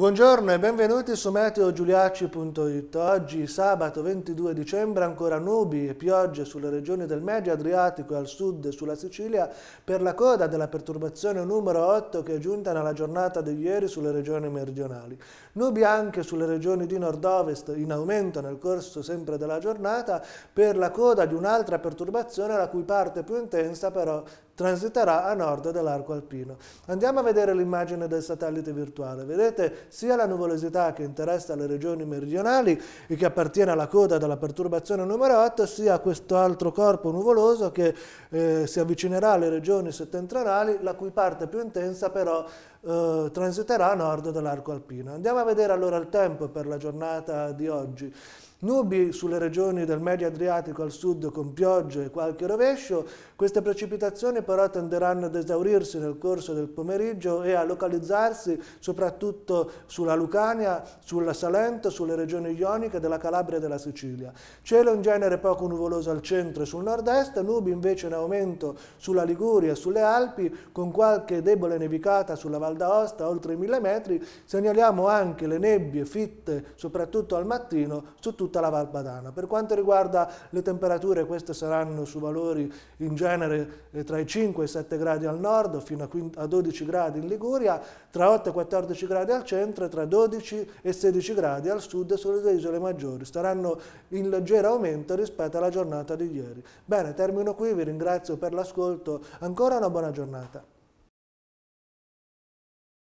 Buongiorno e benvenuti su meteogiuliacci.it. Oggi sabato 22 dicembre ancora nubi e piogge sulle regioni del Medio Adriatico e al sud sulla Sicilia per la coda della perturbazione numero 8 che è giunta nella giornata di ieri sulle regioni meridionali. Nubi anche sulle regioni di nord-ovest in aumento nel corso sempre della giornata per la coda di un'altra perturbazione la cui parte più intensa però transiterà a nord dell'arco alpino. Andiamo a vedere l'immagine del satellite virtuale. Vedete sia la nuvolosità che interessa le regioni meridionali e che appartiene alla coda della perturbazione numero 8, sia questo altro corpo nuvoloso che eh, si avvicinerà alle regioni settentrionali, la cui parte più intensa però eh, transiterà a nord dell'arco alpino. Andiamo a vedere allora il tempo per la giornata di oggi. Nubi sulle regioni del medio Adriatico al sud con piogge e qualche rovescio, queste precipitazioni però tenderanno ad esaurirsi nel corso del pomeriggio e a localizzarsi soprattutto sulla Lucania, sulla Salento, sulle regioni ioniche della Calabria e della Sicilia. Cielo in genere poco nuvoloso al centro e sul nord-est, nubi invece in aumento sulla Liguria e sulle Alpi, con qualche debole nevicata sulla Val d'Aosta oltre i 1000 metri, segnaliamo anche le nebbie fitte soprattutto al mattino su tutta la Val Padana. Per quanto riguarda le temperature, queste saranno su valori in genere eh, tra i 5 5-7 gradi al nord fino a 12 gradi in Liguria, tra 8 e 14 gradi al centro e tra 12 e 16 gradi al sud sulle isole maggiori. Staranno in leggero aumento rispetto alla giornata di ieri. Bene, termino qui, vi ringrazio per l'ascolto, ancora una buona giornata.